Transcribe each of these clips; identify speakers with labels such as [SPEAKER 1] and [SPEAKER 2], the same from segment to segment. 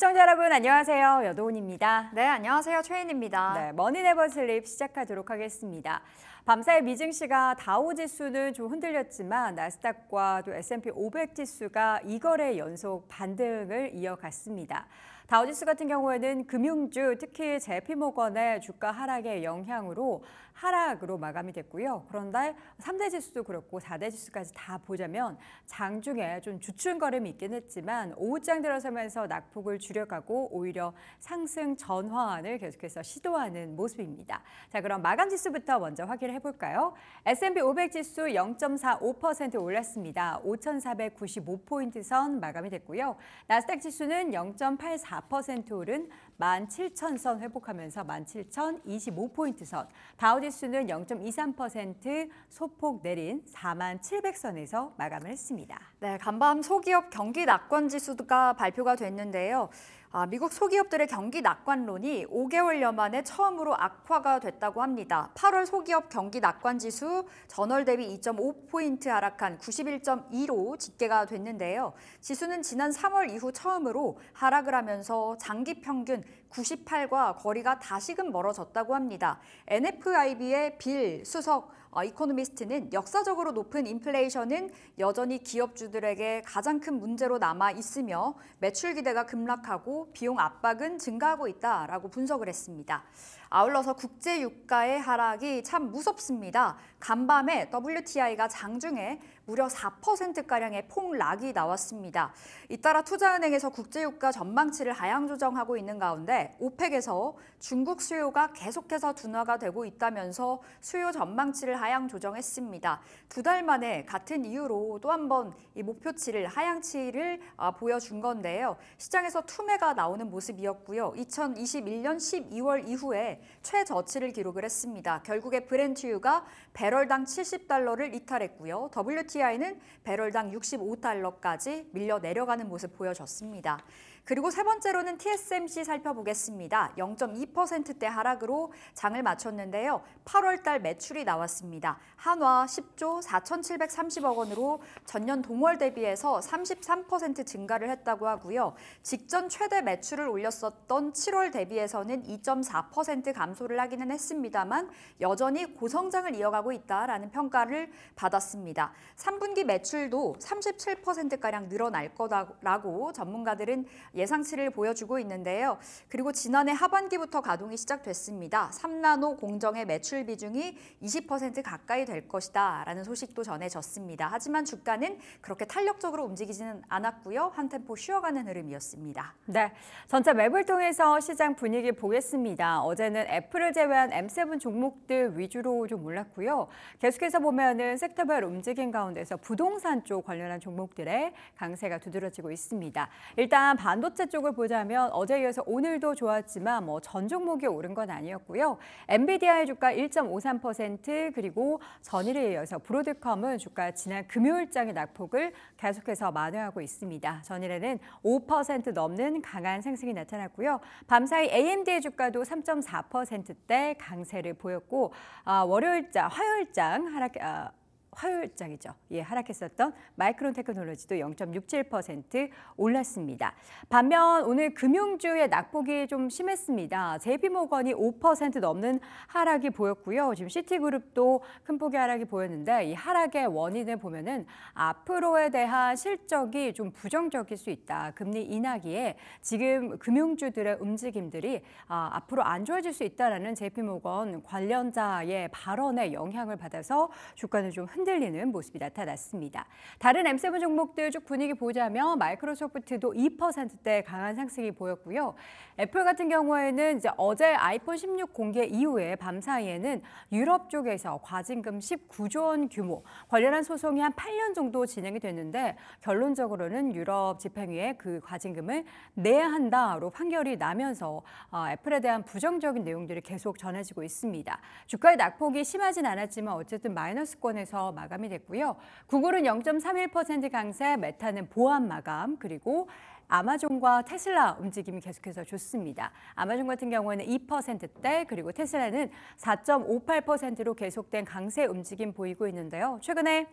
[SPEAKER 1] 시청자 여러분 안녕하세요. 여도훈입니다. 네, 안녕하세요. 최인입니다. 네, 머니 네버 슬립 시작하도록 하겠습니다. 밤사이 미증시가 다우 지수는 좀 흔들렸지만 나스닥과 또 S&P 500 지수가 이거래 연속 반등을 이어갔습니다. 다우지수 같은 경우에는 금융주, 특히 제피모건의 주가 하락의 영향으로 하락으로 마감이 됐고요. 그런데 3대 지수도 그렇고 4대 지수까지 다 보자면 장중에 좀 주춤 거음이 있긴 했지만 오후장 들어서면서 낙폭을 줄여가고 오히려 상승 전환을 계속해서 시도하는 모습입니다. 자, 그럼 마감 지수부터 먼저 확인을 해볼까요? S&P 500 지수 0.45% 올랐습니다. 5,495포인트 선 마감이 됐고요. 나스닥 지수는 0.84 0.4% 오른 17,000선 회복하면서 17,025포인트 선, 다우지수는 0.23% 소폭 내린 4700선에서 마감을 했습니다.
[SPEAKER 2] 네, 간밤 소기업 경기 낙관지수가 발표가 됐는데요. 아, 미국 소기업들의 경기 낙관론이 5개월여 만에 처음으로 악화가 됐다고 합니다. 8월 소기업 경기 낙관 지수 전월 대비 2.5포인트 하락한 91.2로 집계가 됐는데요. 지수는 지난 3월 이후 처음으로 하락을 하면서 장기 평균 98과 거리가 다시금 멀어졌다고 합니다. NFIB의 빌 수석 어, 이코노미스트는 역사적으로 높은 인플레이션은 여전히 기업주들에게 가장 큰 문제로 남아 있으며 매출 기대가 급락하고 비용 압박은 증가하고 있다라고 분석을 했습니다. 아울러서 국제 유가의 하락이 참 무섭습니다. 간밤에 WTI가 장중에 무려 4%가량의 폭락이 나왔습니다. 잇따라 투자은행에서 국제유가 전망치를 하향 조정하고 있는 가운데 오펙에서 중국 수요가 계속해서 둔화가 되고 있다면서 수요 전망치를 하향 조정했습니다. 두 달 만에 같은 이유로 또 한 번 이 목표치를 하향치를 아, 보여준 건데요. 시장에서 투매가 나오는 모습이었고요. 2021년 12월 이후에 최저치를 기록을 했습니다. 결국에 브렌트유가 배럴당 70달러를 이탈했고요. WTI는 배럴당 65달러까지 밀려 내려가는 모습 보여줬습니다 그리고 세 번째로는 TSMC 살펴보겠습니다. 0.2%대 하락으로 장을 마쳤는데요. 8월 달 매출이 나왔습니다. 한화 10조 4,730억 원으로 전년 동월 대비해서 33% 증가를 했다고 하고요. 직전 최대 매출을 올렸었던 7월 대비해서는 2.4% 3% 그 감소를 하기는 했습니다만 여전히 고성장을 이어가고 있다라는 평가를 받았습니다. 3분기 매출도 37%가량 늘어날 거라고 전문가들은 예상치를 보여주고 있는데요. 그리고 지난해 하반기부터 가동이 시작됐습니다. 3나노 공정의 매출 비중이 20% 가까이 될 것이다 라는 소식도 전해졌습니다. 하지만 주가는 그렇게 탄력적으로 움직이지는 않았고요. 한 템포 쉬어가는 흐름이었습니다.
[SPEAKER 1] 네, 전체 맵을 통해서 시장 분위기 보겠습니다. 어제는 경우는 애플을 제외한 M7 종목들 위주로 좀 올랐고요. 계속해서 보면은 섹터별 움직임 가운데서 부동산 쪽 관련한 종목들의 강세가 두드러지고 있습니다. 일단 반도체 쪽을 보자면 어제 이어서 오늘도 좋았지만 뭐 전 종목이 오른 건 아니었고요. 엔비디아의 주가 1.53% 그리고 전일에 이어서 브로드컴은 주가 지난 금요일장의 낙폭을 계속해서 만회하고 있습니다. 전일에는 5% 넘는 강한 상승이 나타났고요. 밤사이 AMD의 주가도 3.4% 4%대 강세를 보였고 아, 월요일장, 화요일장 하락, 아, 화요일장이죠. 예, 하락했었던 마이크론 테크놀로지도 0.67% 올랐습니다. 반면 오늘 금융주의 낙폭이 좀 심했습니다. 제비모건이 5% 넘는 하락이 보였고요. 지금 시티그룹도 큰 폭의 하락이 보였는데 이 하락의 원인을 보면은 앞으로에 대한 실적이 좀 부정적일 수 있다. 금리 인하기에 지금 금융주들의 움직임들이 아, 앞으로 안 좋아질 수 있다라는 제비모건 관련자의 발언에 영향을 받아서 주가는 좀 흔들 흔들리는 모습이 나타났습니다. 다른 M7 종목들 쭉 분위기 보자면 마이크로소프트도 2%대 강한 상승이 보였고요. 애플 같은 경우에는 이제 어제 아이폰 16 공개 이후에 밤 사이에는 유럽 쪽에서 과징금 19조 원 규모 관련한 소송이 한 8년 정도 진행이 됐는데 결론적으로는 유럽 집행위에 그 과징금을 내야 한다로 판결이 나면서 어, 애플에 대한 부정적인 내용들이 계속 전해지고 있습니다. 주가의 낙폭이 심하진 않았지만 어쨌든 마이너스권에서 마감이 됐고요. 구글은 0.31% 강세, 메타는 보합 마감, 그리고 아마존과 테슬라 움직임이 계속해서 좋습니다. 아마존 같은 경우에는 2%대 그리고 테슬라는 4.58%로 계속된 강세 움직임 보이고 있는데요. 최근에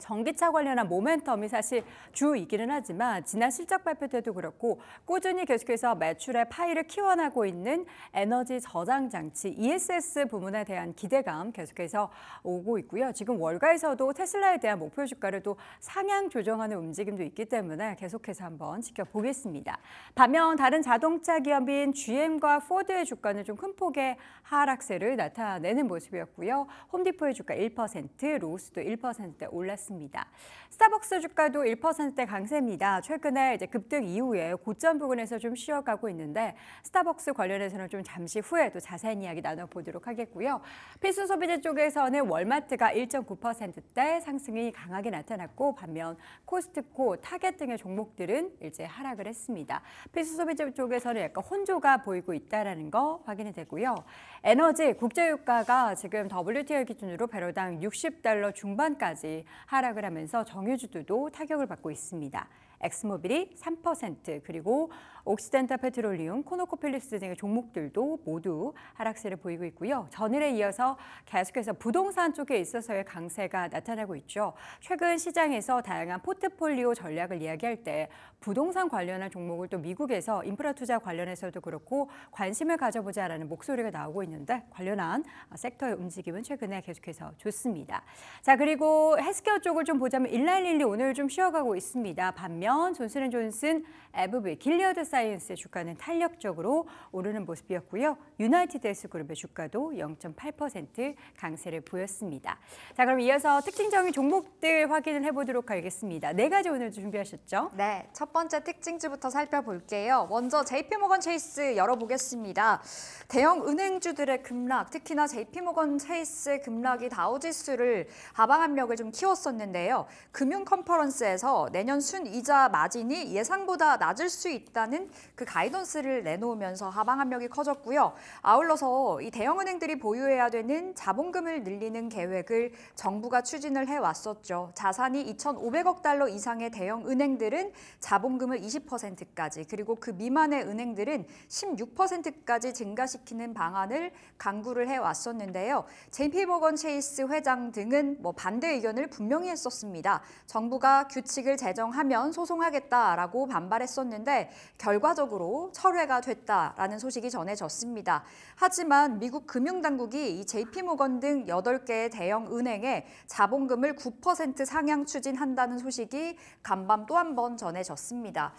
[SPEAKER 1] 전기차 관련한 모멘텀이 사실 주이기는 하지만 지난 실적 발표 때도 그렇고 꾸준히 계속해서 매출의 파이를 키워나고 있는 에너지 저장 장치 ESS 부문에 대한 기대감 계속해서 오고 있고요. 지금 월가에서도 테슬라에 대한 목표 주가를 또 상향 조정하는 움직임도 있기 때문에 계속해서 한번 지켜보겠습니다. 반면 다른 자동차 기업인 GM과 포드의 주가는 좀 큰 폭의 하락세를 나타내는 모습이었고요. 홈디포의 주가 1%, 로스도 1% 올랐습니다. 있습니다. 스타벅스 주가도 1%대 강세입니다. 최근에 이제 급등 이후에 고점 부근에서 좀 쉬어가고 있는데 스타벅스 관련해서는 좀 잠시 후에 또 자세한 이야기 나눠보도록 하겠고요. 필수 소비재 쪽에서는 월마트가 1.9%대 상승이 강하게 나타났고 반면 코스트코, 타겟 등의 종목들은 이제 하락을 했습니다. 필수 소비재 쪽에서는 약간 혼조가 보이고 있다는 거 확인이 되고요. 에너지 국제유가가 지금 WTI 기준으로 배럴당 60달러 중반까지 하락 급하락을 하면서 정유주들도 타격을 받고 있습니다. 엑스모빌이 3% 그리고 옥시젠타 페트롤리움, 코노코필리스 등의 종목들도 모두 하락세를 보이고 있고요. 전일에 이어서 계속해서 부동산 쪽에 있어서의 강세가 나타나고 있죠. 최근 시장에서 다양한 포트폴리오 전략을 이야기할 때 부동산 관련한 종목을 또 미국에서 인프라 투자 관련해서도 그렇고 관심을 가져보자라는 목소리가 나오고 있는데 관련한 섹터의 움직임은 최근에 계속해서 좋습니다. 자 그리고 헬스케어 쪽을 좀 보자면 일라일리 오늘 좀 쉬어가고 있습니다. 반면 존슨앤존슨, 에브비, 길리어드 사이 사이언스의 주가는 탄력적으로 오르는 모습이었고요. 유나이티드 에스 그룹의 주가도 0.8% 강세를 보였습니다. 자, 그럼 이어서 특징적인 종목들 확인을 해보도록 하겠습니다. 네 가지 오늘 준비하셨죠? 네, 첫 번째 특징주부터 살펴볼게요.
[SPEAKER 2] 먼저 JP모건 체이스 열어보겠습니다. 대형 은행주들의 급락, 특히나 JP모건 체이스 의 급락이 다우지수를 하방 압력을 좀 키웠었는데요. 금융 컨퍼런스에서 내년 순이자 마진이 예상보다 낮을 수 있다는 있는그 가이던스를 내놓으면서 하방 압력이 커졌고요. 아울러서 이 대형은행들이 보유해야 되는 자본금을 늘리는 계획을 정부가 추진을 해왔었죠. 자산이 2,500억 달러 이상의 대형 은행들은 자본금을 20%까지 그리고 그 미만의 은행들은 16%까지 증가시키는 방안을 강구를 해왔었는데요. 제 j 피모건 체이스 회장 등은 뭐 반대 의견을 분명히 했었습니다. 정부가 규칙을 제정하면 소송하겠다라고 반발했었는데 결 결과적으로 철회가 됐다라는 소식이 전해졌습니다. 하지만 미국 금융당국이 이 JP모건 등 8개의 대형 은행에 자본금을 9% 상향 추진한다는 소식이 간밤 또 한 번 전해졌습니다.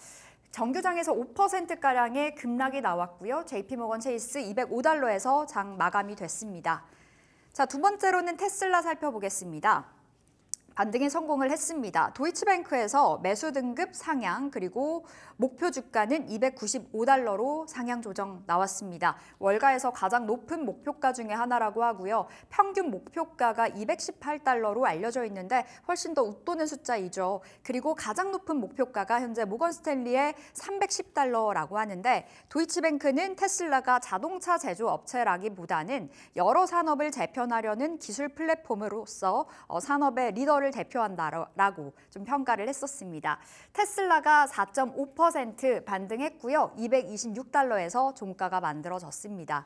[SPEAKER 2] 정규장에서 5%가량의 급락이 나왔고요. JP모건 체이스 205달러에서 장 마감이 됐습니다. 자, 두 번째로는 테슬라 살펴보겠습니다. 반등에 성공을 했습니다. 도이치뱅크에서 매수 등급 상향 그리고 목표 주가는 295달러로 상향 조정 나왔습니다. 월가에서 가장 높은 목표가 중에 하나라고 하고요. 평균 목표가가 218달러로 알려져 있는데 훨씬 더 웃도는 숫자이죠. 그리고 가장 높은 목표가가 현재 모건스탠리의 310달러라고 하는데 도이치뱅크는 테슬라가 자동차 제조 업체라기보다는 여러 산업을 재편하려는 기술 플랫폼으로서 어, 산업의 리더 를 대표한다라고 좀 평가를 했었습니다. 테슬라가 4.5% 반등했고요. 226달러에서 종가가 만들어졌습니다.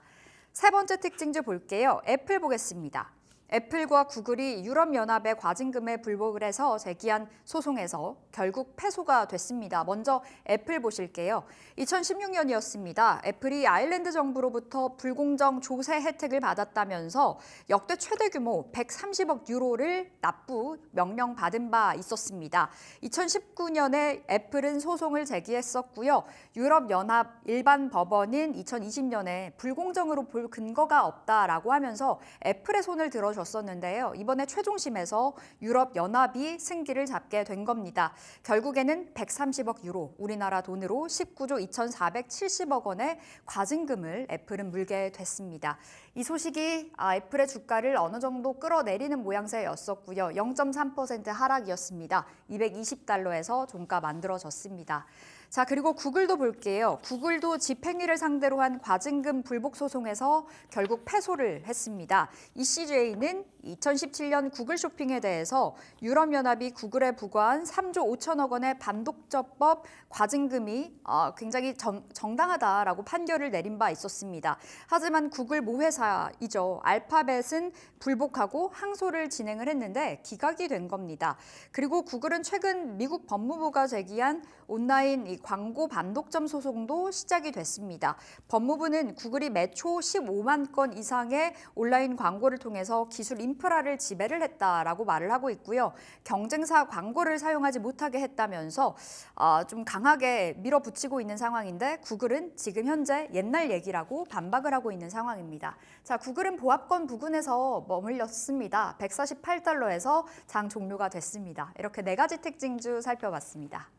[SPEAKER 2] 세 번째 특징 좀 볼게요. 애플 보겠습니다. 애플과 구글이 유럽연합의 과징금에 불복을 해서 제기한 소송에서 결국 패소가 됐습니다. 먼저 애플 보실게요. 2016년이었습니다. 애플이 아일랜드 정부로부터 불공정 조세 혜택을 받았다면서 역대 최대 규모 130억 유로를 납부 명령받은 바 있었습니다. 2019년에 애플은 소송을 제기했었고요. 유럽연합 일반 법원인 2020년에 불공정으로 볼 근거가 없다라고 하면서 애플의 손을 들어 벌어졌었는데요. 이번에 최종심에서 유럽 연합이 승기를 잡게 된 겁니다. 결국에는 130억 유로, 우리나라 돈으로 19조 2,470억 원의 과징금을 애플은 물게 됐습니다. 이 소식이 아, 애플의 주가를 어느 정도 끌어내리는 모양새였었고요. 0.3% 하락이었습니다. 220달러에서 종가 만들어졌습니다. 자, 그리고 구글도 볼게요. 구글도 집행위를 상대로 한 과징금 불복 소송에서 결국 패소를 했습니다. ECJ는 2017년 구글 쇼핑에 대해서 유럽연합이 구글에 부과한 3조 5천억 원의 반독점법 과징금이 어, 굉장히 정, 정당하다라고 판결을 내린 바 있었습니다. 하지만 구글 모회사이죠. 알파벳은 불복하고 항소를 진행을 했는데 기각이 된 겁니다. 그리고 구글은 최근 미국 법무부가 제기한 온라인 이 광고 반독점 소송도 시작이 됐습니다. 법무부는 구글이 매초 15만 건 이상의 온라인 광고를 통해서 기술 인프라를 지배를 했다라고 말을 하고 있고요. 경쟁사 광고를 사용하지 못하게 했다면서 아, 좀 강하게 밀어붙이고 있는 상황인데 구글은 지금 현재 옛날 얘기라고 반박을 하고 있는 상황입니다. 자, 구글은 보합권 부근에서 머물렀습니다. 148달러에서 장 종료가 됐습니다. 이렇게 네 가지 특징 주 살펴봤습니다.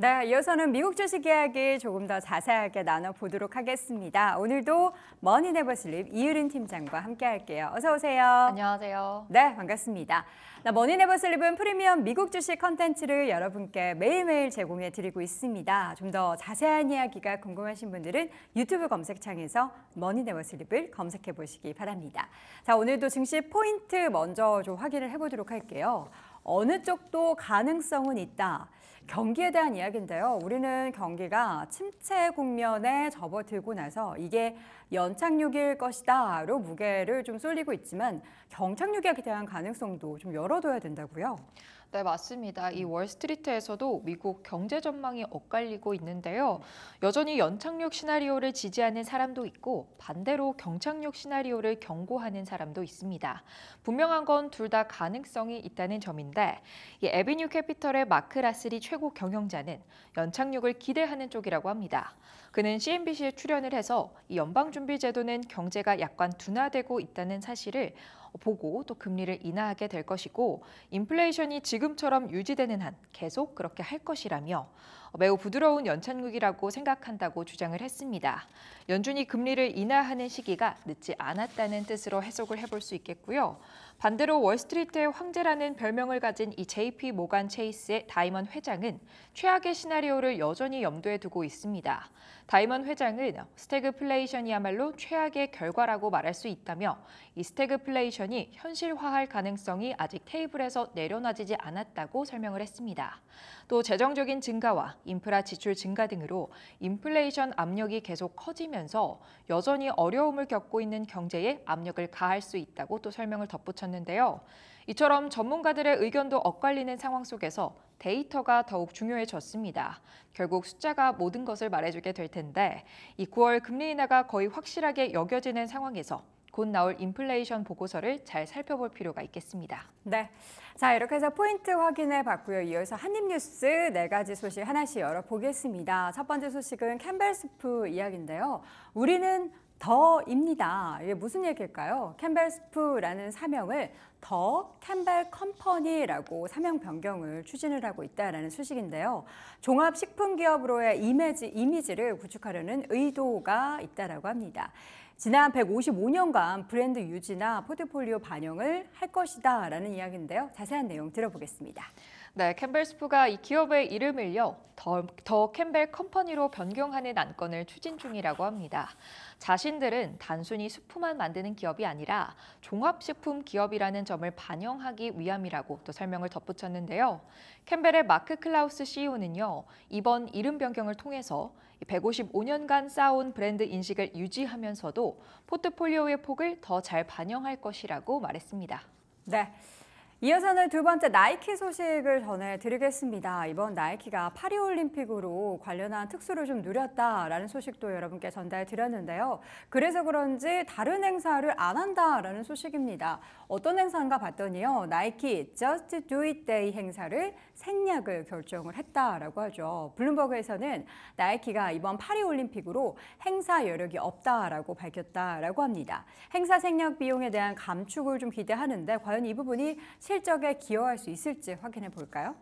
[SPEAKER 1] 네, 이어서는 미국 주식 이야기 조금 더 자세하게 나눠보도록 하겠습니다. 오늘도 머니 네버 슬립 이유린 팀장과 함께할게요. 어서 오세요. 안녕하세요. 네, 반갑습니다. 네, 머니 네버 슬립은 프리미엄 미국 주식 컨텐츠를 여러분께 매일매일 제공해 드리고 있습니다. 좀 더 자세한 이야기가 궁금하신 분들은 유튜브 검색창에서 머니 네버 슬립을 검색해 보시기 바랍니다. 자, 오늘도 증시 포인트 먼저 좀 확인을 해보도록 할게요. 어느 쪽도 가능성은 있다. 경기에 대한 이야기인데요. 우리는 경기가 침체 국면에 접어들고 나서 이게 연착륙일 것이다로 무게를 좀 쏠리고 있지만 경착륙에 대한 가능성도 좀 열어둬야 된다고요.
[SPEAKER 3] 네, 맞습니다. 이 음. 월스트리트에서도 미국 경제 전망이 엇갈리고 있는데요. 음. 여전히 연착륙 시나리오를 지지하는 사람도 있고 반대로 경착륙 시나리오를 경고하는 사람도 있습니다. 분명한 건 둘 다 가능성이 있다는 점인데 이 에비뉴 캐피털의 마크 라슬이 최고 경영자는 연착륙을 기대하는 쪽이라고 합니다. 그는 CNBC에 출연을 해서 이 연방준비제도는 경제가 약간 둔화되고 있다는 사실을 보고 또 금리를 인하하게 될 것이고 인플레이션이 지금처럼 유지되는 한 계속 그렇게 할 것이라며 어, 매우 부드러운 연착륙이라고 생각한다고 주장을 했습니다. 연준이 금리를 인하하는 시기가 늦지 않았다는 뜻으로 해석을 해볼 수 있겠고요. 반대로 월스트리트의 황제라는 별명을 가진 이 JP 모간 체이스의 다이먼 회장은 최악의 시나리오를 여전히 염두에 두고 있습니다. 다이먼 회장은 스태그플레이션이야말로 최악의 결과라고 말할 수 있다며 이 스태그플레이션이 현실화할 가능성이 아직 테이블에서 내려놔지지 않았다고 설명을 했습니다. 또 재정적인 증가와 인프라 지출 증가 등으로 인플레이션 압력이 계속 커지면서 여전히 어려움을 겪고 있는 경제에 압력을 가할 수 있다고 또 설명을 덧붙였는데요. 이처럼 전문가들의 의견도 엇갈리는 상황 속에서 데이터가 더욱 중요해졌습니다. 결국 숫자가 모든 것을 말해주게 될 텐데 이 9월 금리 인하가 거의 확실하게 여겨지는 상황에서 곧 나올
[SPEAKER 1] 인플레이션 보고서를 잘 살펴볼 필요가 있겠습니다. 네. 자, 이렇게 해서 포인트 확인해 봤고요. 이어서 한입뉴스 네 가지 소식 하나씩 열어보겠습니다. 첫 번째 소식은 캠벨스프 이야기인데요. 우리는 더입니다. 이게 무슨 얘기일까요? 캠벨스프라는 사명을 더 캠벨 컴퍼니라고 사명 변경을 추진을 하고 있다는 소식인데요. 종합 식품 기업으로의 이미지, 이미지를 구축하려는 의도가 있다고 합니다. 지난 155년간 브랜드 유지나 포트폴리오 반영을 할 것이다 라는 이야기인데요. 자세한 내용 들어보겠습니다. 네, 캠벨스프가 이 기업의 이름을요. 더, 더 캠벨 컴퍼니로 변경하는
[SPEAKER 3] 안건을 추진 중이라고 합니다. 자신들은 단순히 수품만 만드는 기업이 아니라 종합식품 기업이라는 점을 반영하기 위함이라고 또 설명을 덧붙였는데요. 캠벨의 마크 클라우스 CEO는요. 이번 이름 변경을 통해서 155년간 쌓아온 브랜드 인식을 유지하면서도 포트폴리오의 폭을 더 잘
[SPEAKER 1] 반영할 것이라고 말했습니다. 네. 이어서는 두 번째 나이키 소식을 전해드리겠습니다. 이번 나이키가 파리올림픽으로 관련한 특수를 좀 누렸다라는 소식도 여러분께 전달드렸는데요. 그래서 그런지 다른 행사를 안 한다라는 소식입니다. 어떤 행사인가 봤더니요. 나이키 Just Do It Day 행사를 생략을 결정을 했다라고 하죠. 블룸버그에서는 나이키가 이번 파리올림픽으로 행사 여력이 없다라고 밝혔다라고 합니다. 행사 생략 비용에 대한 감축을 좀 기대하는데 과연 이 부분이 실적에 기여할 수 있을지 확인해 볼까요?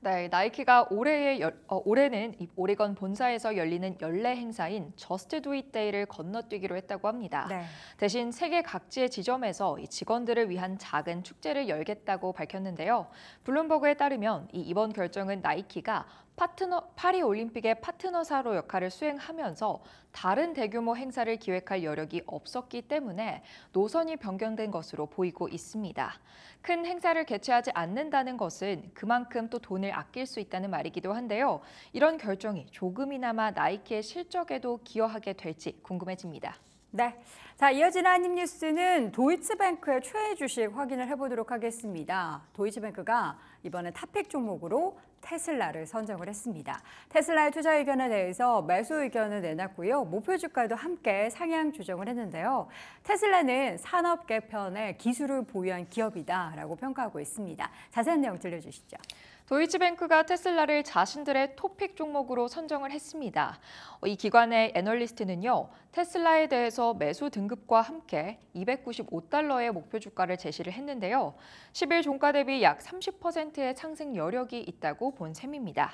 [SPEAKER 1] 네, 나이키가 올해의 어, 올해는 오레건 본사에서 열리는
[SPEAKER 3] 연례 행사인 저스트 두잇 데이를 건너뛰기로 했다고 합니다. 네. 대신 세계 각지의 지점에서 직원들을 위한 작은 축제를 열겠다고 밝혔는데요. 블룸버그에 따르면 이번 결정은 나이키가 파트너, 파리 올림픽의 파트너사로 역할을 수행하면서 다른 대규모 행사를 기획할 여력이 없었기 때문에 노선이 변경된 것으로 보이고 있습니다. 큰 행사를 개최하지 않는다는 것은 그만큼 또 돈을 아낄 수 있다는 말이기도 한데요. 이런 결정이 조금이나마 나이키의
[SPEAKER 1] 실적에도 기여하게 될지 궁금해집니다. 네. 자, 이어지는 한입 뉴스는 도이치뱅크의 최애 주식 확인을 해보도록 하겠습니다. 도이치뱅크가 이번에 탑픽 종목으로 테슬라를 선정을 했습니다. 테슬라의 투자 의견에 대해서 매수 의견을 내놨고요. 목표 주가도 함께 상향 조정을 했는데요. 테슬라는 산업 개편에 기술을 보유한 기업이다라고 평가하고 있습니다. 자세한 내용 들려주시죠.
[SPEAKER 3] 도이치뱅크가 테슬라를 자신들의 토픽 종목으로 선정을 했습니다. 어, 이 기관의 애널리스트는요, 테슬라에 대해서 매수 등급과 함께 295달러의 목표 주가를 제시를 했는데요. 10일 종가 대비 약 30%의 상승 여력이 있다고 본 셈입니다.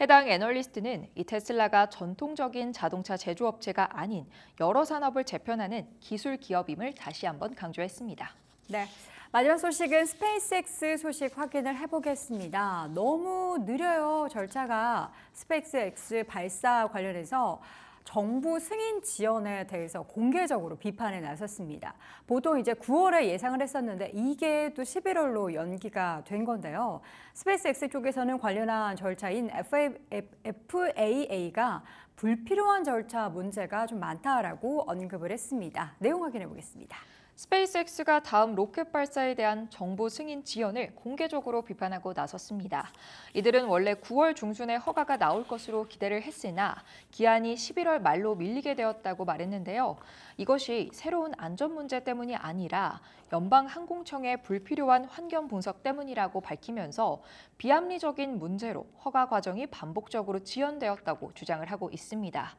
[SPEAKER 3] 해당 애널리스트는 이 테슬라가 전통적인 자동차 제조업체가 아닌 여러 산업을 재편하는 기술 기업임을 다시 한번 강조했습니다.
[SPEAKER 1] 네. 마지막 소식은 스페이스엑스 소식 확인을 해보겠습니다. 너무 느려요, 절차가. 스페이스X 발사 관련해서 정부 승인 지연에 대해서 공개적으로 비판에 나섰습니다. 보통 이제 9월에 예상을 했었는데 이게 또 11월로 연기가 된 건데요. 스페이스X 쪽에서는 관련한 절차인 FAA가 불필요한 절차 문제가 좀 많다라고 언급을 했습니다. 내용 확인해 보겠습니다.
[SPEAKER 3] 스페이스X가 다음 로켓 발사에 대한 정보 승인 지연을 공개적으로 비판하고 나섰습니다. 이들은 원래 9월 중순에 허가가 나올 것으로 기대를 했으나 기한이 11월 말로 밀리게 되었다고 말했는데요. 이것이 새로운 안전 문제 때문이 아니라 연방항공청의 불필요한 환경 분석 때문이라고 밝히면서 비합리적인 문제로 허가 과정이 반복적으로 지연되었다고 주장을 하고 있습니다.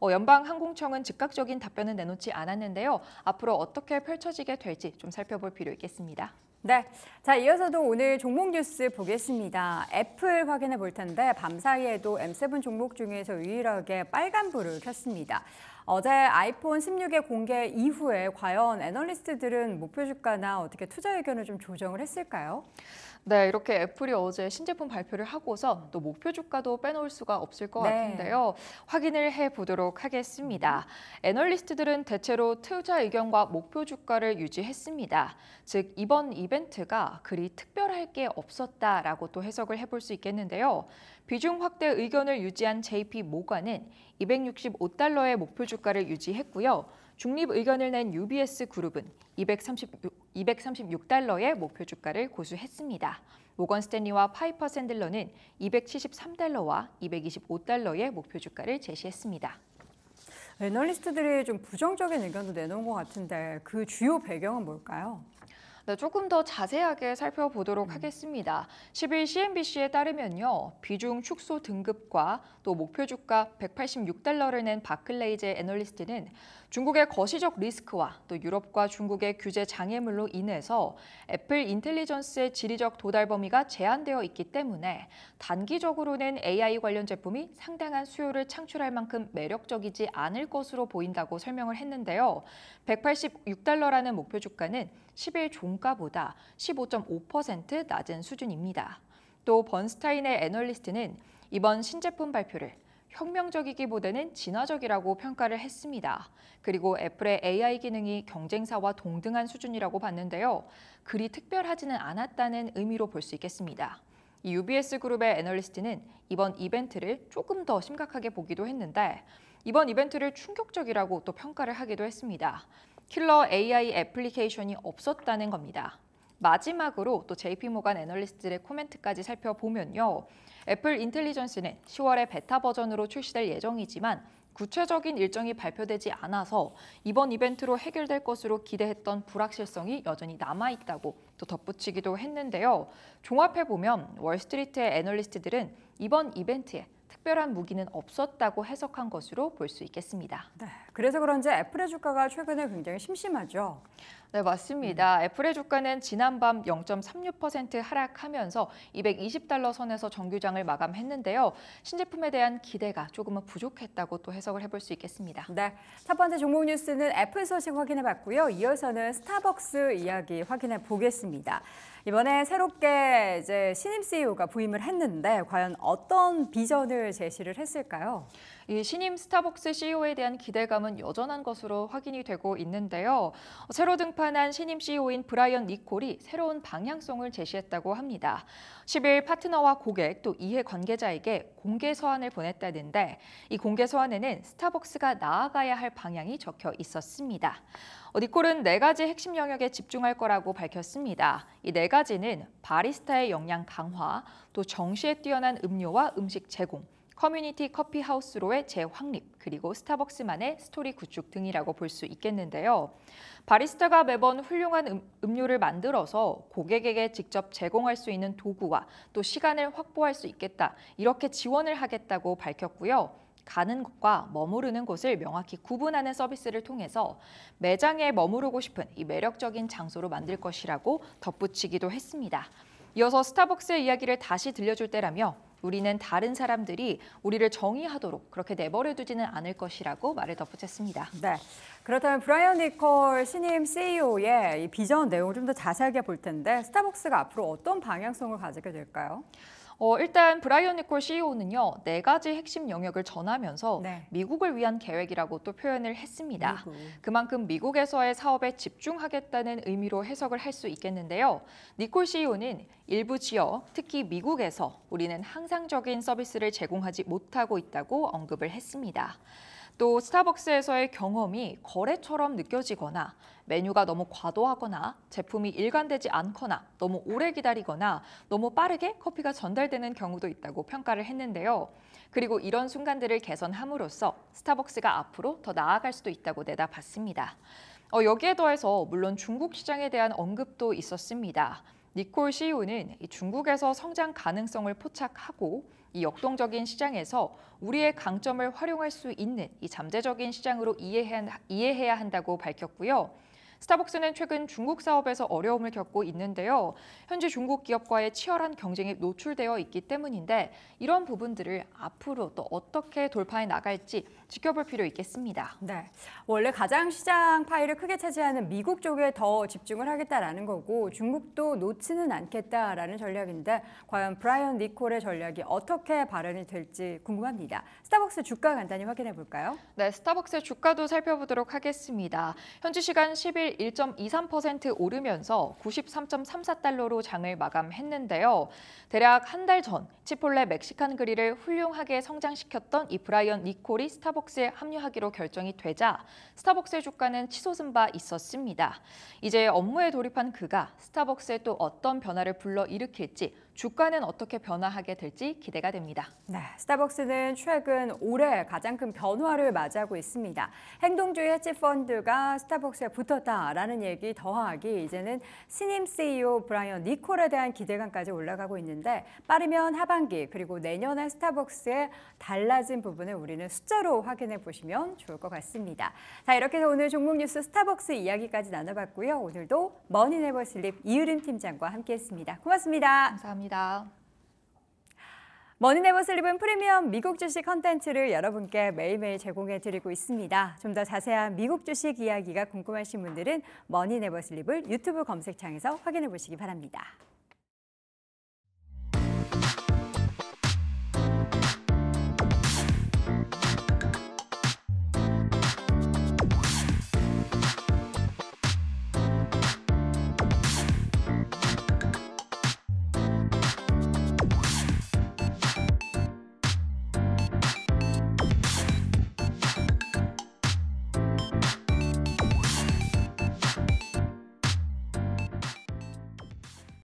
[SPEAKER 3] 어, 연방항공청은 즉각적인 답변은 내놓지 않았는데요. 앞으로 어떻게 펼쳐지게
[SPEAKER 1] 될지 좀 살펴볼 필요 있겠습니다. 네, 자 이어서도 오늘 종목 뉴스 보겠습니다. 애플 확인해 볼 텐데 밤사이에도 M7 종목 중에서 유일하게 빨간불을 켰습니다. 어제 아이폰 16의 공개 이후에 과연 애널리스트들은 목표 주가나 어떻게 투자 의견을 좀 조정을 했을까요? 네, 이렇게 애플이 어제
[SPEAKER 3] 신제품 발표를 하고서 또 목표 주가도 빼놓을 수가 없을 것 네. 같은데요. 확인을 해보도록 하겠습니다. 음. 애널리스트들은 대체로 투자 의견과 목표 주가를 유지했습니다. 즉, 이번 이벤트가 그리 특별할 게 없었다라고 또 해석을 해볼 수 있겠는데요. 비중 확대 의견을 유지한 JP 모관은 265달러의 목표 주가를 유지했고요. 중립 의견을 낸 UBS 그룹은 236, 236달러의 목표 주가를 고수했습니다. 모건 스탠리와 파이퍼 샌들러는 273달러와 225달러의 목표 주가를 제시했습니다.
[SPEAKER 1] 애널리스트들이 좀 부정적인 의견도 내놓은 것 같은데 그 주요 배경은 뭘까요? 네, 조금 더 자세하게 살펴보도록 음. 하겠습니다. 10일
[SPEAKER 3] CNBC에 따르면요. 비중 축소 등급과 또 목표 주가 186달러를 낸 바클레이제 애널리스트는 중국의 거시적 리스크와 또 유럽과 중국의 규제 장애물로 인해서 애플 인텔리전스의 지리적 도달 범위가 제한되어 있기 때문에 단기적으로는 AI 관련 제품이 상당한 수요를 창출할 만큼 매력적이지 않을 것으로 보인다고 설명을 했는데요. 186달러라는 목표 주가는 10일 종가보다 15.5% 낮은 수준입니다. 또 번스타인의 애널리스트는 이번 신제품 발표를 혁명적이기보다는 진화적이라고 평가를 했습니다. 그리고 애플의 AI 기능이 경쟁사와 동등한 수준이라고 봤는데요. 그리 특별하지는 않았다는 의미로 볼 수 있겠습니다. UBS 그룹의 애널리스트는 이번 이벤트를 조금 더 심각하게 보기도 했는데 이번 이벤트를 충격적이라고 또 평가를 하기도 했습니다. 킬러 AI 애플리케이션이 없었다는 겁니다. 마지막으로 또 JP모간 애널리스트들의 코멘트까지 살펴보면요. 애플 인텔리전스는 10월에 베타 버전으로 출시될 예정이지만 구체적인 일정이 발표되지 않아서 이번 이벤트로 해결될 것으로 기대했던 불확실성이 여전히 남아있다고 또 덧붙이기도 했는데요. 종합해보면 월스트리트의 애널리스트들은 이번 이벤트에 특별한 무기는 없었다고 해석한 것으로 볼 수 있겠습니다. 네, 그래서 그런지 애플의 주가가 최근에 굉장히 심심하죠. 네, 맞습니다. 음. 애플의 주가는 지난밤 0.36% 하락하면서 220달러 선에서 정규장을 마감했는데요. 신제품에 대한 기대가 조금은 부족했다고 또 해석을
[SPEAKER 1] 해볼 수 있겠습니다. 네, 첫 번째 종목 뉴스는 애플 소식 확인해봤고요. 이어서는 스타벅스 이야기 확인해보겠습니다. 이번에 새롭게 이제 신임 CEO가 부임을 했는데 과연 어떤 비전을 제시를 했을까요? 이 신임 스타벅스
[SPEAKER 3] CEO에 대한 기대감은 여전한 것으로 확인이 되고 있는데요. 새로 등판한 신임 CEO인 브라이언 니콜이 새로운 방향성을 제시했다고 합니다. 10일 파트너와 고객 또 이해 관계자에게 공개 서한을 보냈다는데 이 공개 서한에는 스타벅스가 나아가야 할 방향이 적혀 있었습니다. 어, 니콜은 네 가지 핵심 영역에 집중할 거라고 밝혔습니다. 이 네 가지는 바리스타의 역량 강화, 또 정시에 뛰어난 음료와 음식 제공, 커뮤니티 커피 하우스로의 재확립, 그리고 스타벅스만의 스토리 구축 등이라고 볼 수 있겠는데요. 바리스타가 매번 훌륭한 음, 음료를 만들어서 고객에게 직접 제공할 수 있는 도구와 또 시간을 확보할 수 있겠다, 이렇게 지원을 하겠다고 밝혔고요. 가는 곳과 머무르는 곳을 명확히 구분하는 서비스를 통해서 매장에 머무르고 싶은 이 매력적인 장소로 만들 것이라고 덧붙이기도 했습니다. 이어서 스타벅스의 이야기를 다시 들려줄 때라며 우리는 다른 사람들이 우리를 정의하도록 그렇게 내버려 두지는 않을
[SPEAKER 1] 것이라고 말을 덧붙였습니다. 네. 그렇다면 브라이언 니콜 신임 CEO의 비전 내용을 좀 더 자세하게 볼 텐데 스타벅스가 앞으로 어떤 방향성을 가지게 될까요?
[SPEAKER 3] 어, 일단 브라이언 니콜 CEO는요. 네 가지 핵심 영역을 전하면서 네. 미국을 위한 계획이라고 또 표현을 했습니다. 미국. 그만큼 미국에서의 사업에 집중하겠다는 의미로 해석을 할 수 있겠는데요. 니콜 CEO는 일부 지역, 특히 미국에서 우리는 항상적인 서비스를 제공하지 못하고 있다고 언급을 했습니다. 또 스타벅스에서의 경험이 거래처럼 느껴지거나 메뉴가 너무 과도하거나 제품이 일관되지 않거나 너무 오래 기다리거나 너무 빠르게 커피가 전달되는 경우도 있다고 평가를 했는데요. 그리고 이런 순간들을 개선함으로써 스타벅스가 앞으로 더 나아갈 수도 있다고 내다봤습니다. 어, 여기에 더해서 물론 중국 시장에 대한 언급도 있었습니다. 니콜 CEO는 중국에서 성장 가능성을 포착하고 이 역동적인 시장에서 우리의 강점을 활용할 수 있는 이 잠재적인 시장으로 이해해야 한다고 밝혔고요. 스타벅스는 최근 중국 사업에서 어려움을 겪고 있는데요. 현재 중국 기업과의 치열한 경쟁에 노출되어 있기 때문인데 이런 부분들을 앞으로 또 어떻게 돌파해 나갈지 지켜볼
[SPEAKER 1] 필요 있겠습니다. 네, 원래 가장 시장 파일을 크게 차지하는 미국 쪽에 더 집중을 하겠다라는 거고 중국도 놓치는 않겠다라는 전략인데 과연 브라이언 니콜의 전략이 어떻게 발현이 될지 궁금합니다. 스타벅스 주가 간단히 확인해 볼까요?
[SPEAKER 3] 네, 스타벅스 주가도 살펴보도록 하겠습니다. 현지 시간 10일 사실 1.23% 오르면서 93.34달러로 장을 마감했는데요. 대략 한 달 전 치폴레 멕시칸 그릴을 훌륭하게 성장시켰던 이 브라이언 니콜이 스타벅스에 합류하기로 결정이 되자 스타벅스의 주가는 치솟은 바 있었습니다. 이제 업무에 돌입한 그가 스타벅스에 또 어떤 변화를 불러일으킬지 주가는 어떻게
[SPEAKER 1] 변화하게 될지 기대가 됩니다. 네, 스타벅스는 최근 올해 가장 큰 변화를 맞이하고 있습니다. 행동주의 헤지펀드가 스타벅스에 붙었다라는 얘기 더하기 이제는 신임 CEO 브라이언 니콜에 대한 기대감까지 올라가고 있는데 빠르면 하반기 그리고 내년에 스타벅스의 달라진 부분을 우리는 숫자로 확인해 보시면 좋을 것 같습니다. 자, 이렇게 해서 오늘 종목 뉴스 스타벅스 이야기까지 나눠봤고요. 오늘도 머니네버슬립 이유림 팀장과 함께했습니다. 고맙습니다. 감사합니다. 감사니다 머니네버 슬립은 프리미엄 미국 주식 컨텐츠를 여러분께 매일매일 제공해 드리고 있습니다. 좀 더 자세한 미국 주식 이야기가 궁금하신 분들은 머니네버 슬립을 유튜브 검색창에서 확인해 보시기 바랍니다.